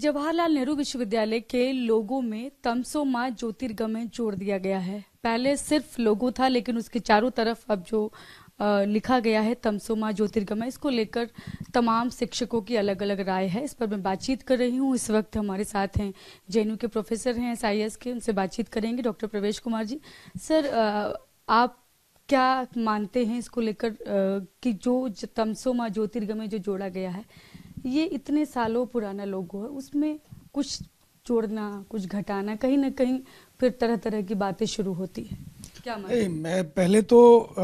जवाहरलाल नेहरू विश्वविद्यालय के लोगों में तमसो माँ ज्योतिर्गमय जोड़ दिया गया है पहले सिर्फ लोगो था लेकिन उसके चारों तरफ अब जो लिखा गया है तमसो माँ ज्योतिर्गमय इसको लेकर तमाम शिक्षकों की अलग अलग राय है इस पर मैं बातचीत कर रही हूँ इस वक्त हमारे साथ हैं जे के प्रोफेसर हैं एस के उनसे बातचीत करेंगे डॉक्टर प्रवेश कुमार जी सर आप क्या मानते हैं इसको लेकर कि जो तमसो माँ ज्योतिर्गमय जो जोड़ा गया है ये इतने सालों पुराना लोगो है उसमें कुछ जोड़ना कुछ घटाना कहीं ना कहीं फिर तरह तरह की बातें शुरू होती है क्या ए, मैं पहले तो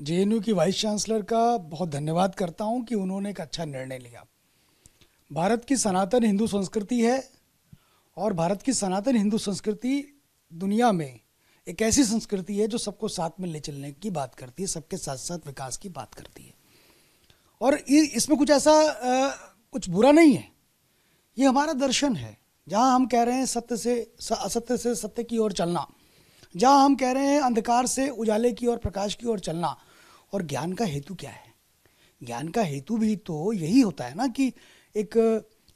जे की वाइस चांसलर का बहुत धन्यवाद करता हूँ कि उन्होंने एक अच्छा निर्णय लिया भारत की सनातन हिंदू संस्कृति है और भारत की सनातन हिंदू संस्कृति दुनिया में एक ऐसी संस्कृति है जो सबको साथ में ले चलने की बात करती है सबके साथ साथ विकास की बात करती है और इसमें कुछ ऐसा आ, कुछ बुरा नहीं है ये हमारा दर्शन है जहाँ हम कह रहे हैं सत्य से असत्य से सत्य की ओर चलना जहाँ हम कह रहे हैं अंधकार से उजाले की ओर प्रकाश की ओर चलना और ज्ञान का हेतु क्या है ज्ञान का हेतु भी तो यही होता है ना कि एक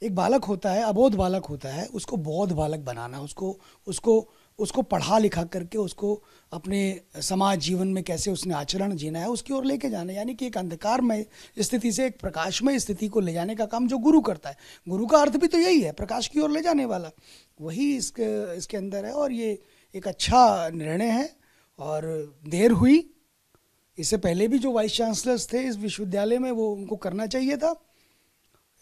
एक बालक होता है अबोध बालक होता है उसको बौद्ध बालक बनाना उसको उसको उसको पढ़ा लिखा करके उसको अपने समाज जीवन में कैसे उसने आचरण जीना है उसकी ओर लेके जाना यानी कि एक अंधकारमय स्थिति से एक प्रकाशमय स्थिति को ले जाने का काम जो गुरु करता है गुरु का अर्थ भी तो यही है प्रकाश की ओर ले जाने वाला वही इसके इसके अंदर है और ये एक अच्छा निर्णय है और देर हुई इससे पहले भी जो वाइस चांसलर्स थे इस विश्वविद्यालय में वो उनको करना चाहिए था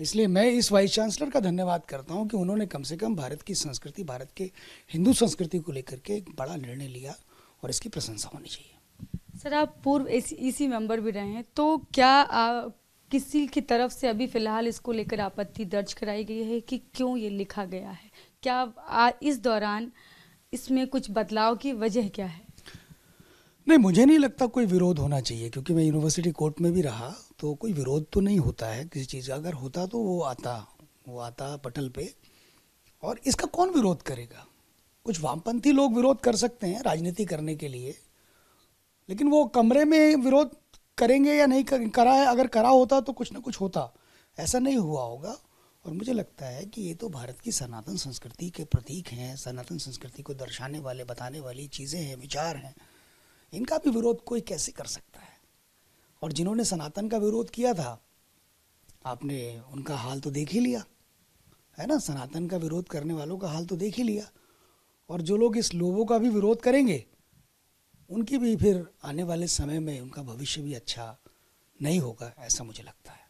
इसलिए मैं इस वाइस चांसलर का धन्यवाद करता हूँ कि उन्होंने कम से कम भारत की संस्कृति भारत के हिंदू संस्कृति को लेकर के एक बड़ा निर्णय लिया और इसकी प्रशंसा होनी चाहिए सर आप पूर्व इसी मेंबर भी रहे हैं तो क्या आ, किसी की तरफ से अभी फिलहाल इसको लेकर आपत्ति दर्ज कराई गई है कि क्यों ये लिखा गया है क्या आ, इस दौरान इसमें कुछ बदलाव की वजह क्या है नहीं मुझे नहीं लगता कोई विरोध होना चाहिए क्योंकि मैं यूनिवर्सिटी कोर्ट में भी रहा तो कोई विरोध तो नहीं होता है किसी चीज़ का अगर होता तो वो आता वो आता पटल पे और इसका कौन विरोध करेगा कुछ वामपंथी लोग विरोध कर सकते हैं राजनीति करने के लिए लेकिन वो कमरे में विरोध करेंगे या नहीं कर, करा है अगर करा होता तो कुछ ना कुछ होता ऐसा नहीं हुआ होगा और मुझे लगता है कि ये तो भारत की सनातन संस्कृति के प्रतीक हैं सनातन संस्कृति को दर्शाने वाले बताने वाली चीज़ें हैं विचार हैं इनका भी विरोध कोई कैसे कर सकता है और जिन्होंने सनातन का विरोध किया था आपने उनका हाल तो देख ही लिया है ना सनातन का विरोध करने वालों का हाल तो देख ही लिया और जो लोग इस लोगों का भी विरोध करेंगे उनकी भी फिर आने वाले समय में उनका भविष्य भी अच्छा नहीं होगा ऐसा मुझे लगता है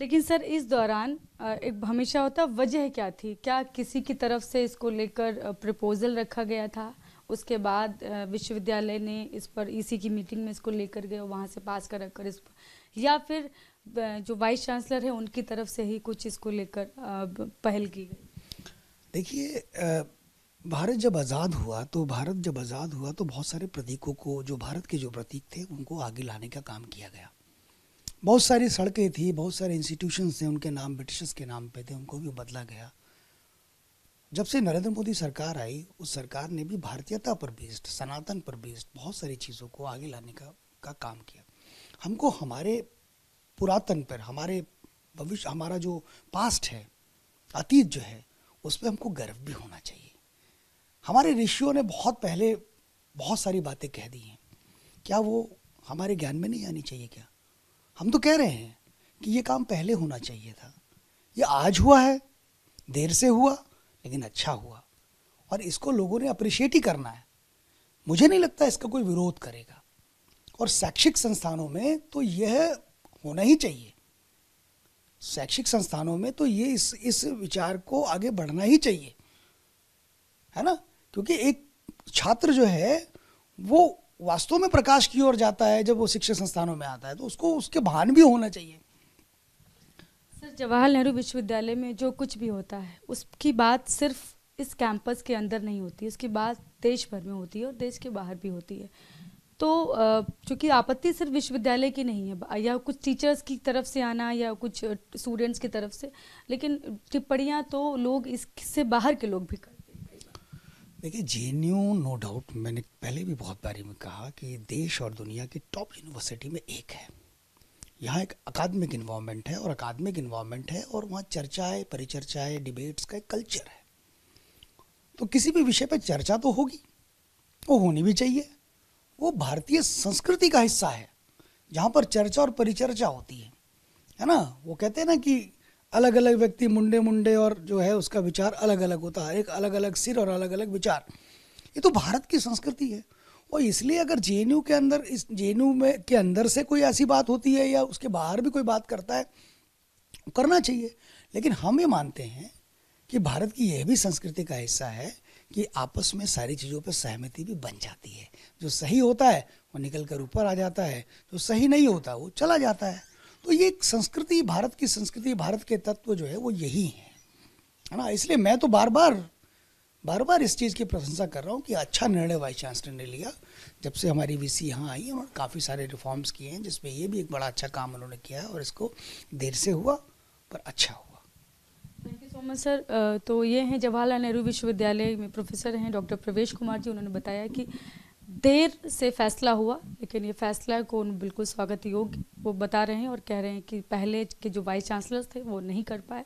लेकिन सर इस दौरान एक हमेशा होता वजह क्या थी क्या किसी की तरफ से इसको लेकर प्रपोजल रखा गया था उसके बाद विश्वविद्यालय ने इस पर ईसी e की मीटिंग में इसको लेकर गए वहाँ से पास कर कर इस पर या फिर जो वाइस चांसलर है उनकी तरफ से ही कुछ इसको लेकर पहल की गई देखिए भारत जब आज़ाद हुआ तो भारत जब आज़ाद हुआ तो बहुत सारे प्रतीकों को जो भारत के जो प्रतीक थे उनको आगे लाने का काम किया गया बहुत सारी सड़कें थी बहुत सारे इंस्टीट्यूशन थे उनके नाम ब्रिटिशर्स के नाम पे थे उनको भी बदला गया जब से नरेंद्र मोदी सरकार आई उस सरकार ने भी भारतीयता पर बेस्ड सनातन पर बेस्ड बहुत सारी चीज़ों को आगे लाने का का काम किया हमको हमारे पुरातन पर हमारे भविष्य हमारा जो पास्ट है अतीत जो है उस पर हमको गर्व भी होना चाहिए हमारे ऋषियों ने बहुत पहले बहुत सारी बातें कह दी हैं क्या वो हमारे ज्ञान में नहीं आनी चाहिए क्या हम तो कह रहे हैं कि ये काम पहले होना चाहिए था ये आज हुआ है देर से हुआ लेकिन अच्छा हुआ और इसको लोगों ने अप्रिशिएट ही करना है मुझे नहीं लगता इसका कोई विरोध करेगा और शैक्षिक संस्थानों में तो यह होना ही चाहिए शैक्षिक संस्थानों में तो ये इस इस विचार को आगे बढ़ना ही चाहिए है ना क्योंकि एक छात्र जो है वो वास्तव में प्रकाश की ओर जाता है जब वो शिक्षण संस्थानों में आता है तो उसको उसके भान भी होना चाहिए जवाहरलाल नेहरू विश्वविद्यालय में जो कुछ भी होता है उसकी बात सिर्फ इस कैंपस के अंदर नहीं होती उसकी बात देश भर में होती है और देश के बाहर भी होती है तो चूंकि आपत्ति सिर्फ विश्वविद्यालय की नहीं है या कुछ टीचर्स की तरफ से आना या कुछ स्टूडेंट्स की तरफ से लेकिन टिप्पणियाँ तो लोग इससे बाहर के लोग भी करते देखिए J N U no doubt मैंने पहले भी बहुत बारे में कहा कि देश और दुनिया की टॉप यूनिवर्सिटी में एक है यहाँ एक अकादमिक इन्वामेंट है और अकादमिक इन्वामेंट है और वहाँ चर्चाएं है डिबेट्स का एक कल्चर है तो किसी भी विषय पर चर्चा तो होगी वो होनी भी चाहिए वो भारतीय संस्कृति का हिस्सा है जहाँ पर चर्चा और परिचर्चा होती है है ना वो कहते हैं ना कि अलग अलग व्यक्ति मुंडे मुंडे और जो है उसका विचार अलग अलग होता है एक अलग अलग सिर और अलग अलग विचार ये तो भारत की संस्कृति है और इसलिए अगर जे के अंदर इस जे में के अंदर से कोई ऐसी बात होती है या उसके बाहर भी कोई बात करता है करना चाहिए लेकिन हम ये मानते हैं कि भारत की यह भी संस्कृति का हिस्सा है कि आपस में सारी चीज़ों पर सहमति भी बन जाती है जो सही होता है वो निकल कर ऊपर आ जाता है जो सही नहीं होता वो चला जाता है तो ये संस्कृति भारत की संस्कृति भारत के तत्व जो है वो यही है ना इसलिए मैं तो बार बार बार बार इस चीज़ की प्रशंसा कर रहा हूँ कि अच्छा निर्णय वाइस चांसलर ने लिया जब से हमारी वी सी यहाँ आई उन्होंने काफ़ी सारे रिफॉर्म्स किए हैं जिसमें ये भी एक बड़ा अच्छा काम उन्होंने किया है और इसको देर से हुआ पर अच्छा हुआ thank you so much sir तो ये हैं जवाहरलाल नेहरू विश्वविद्यालय में प्रोफेसर हैं डॉक्टर प्रवेश कुमार जी उन्होंने बताया कि देर से फैसला हुआ लेकिन ये फैसला को बिल्कुल स्वागत योग्य वो बता रहे हैं और कह रहे हैं कि पहले के जो वाइस चांसलर थे वो नहीं कर पाए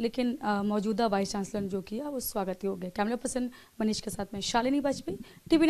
लेकिन मौजूदा वाइस चांसलर जो किया वो स्वागत योग्य है कैमरा पर्सन मनीष के साथ में शालिनी वाजपेयी टीवी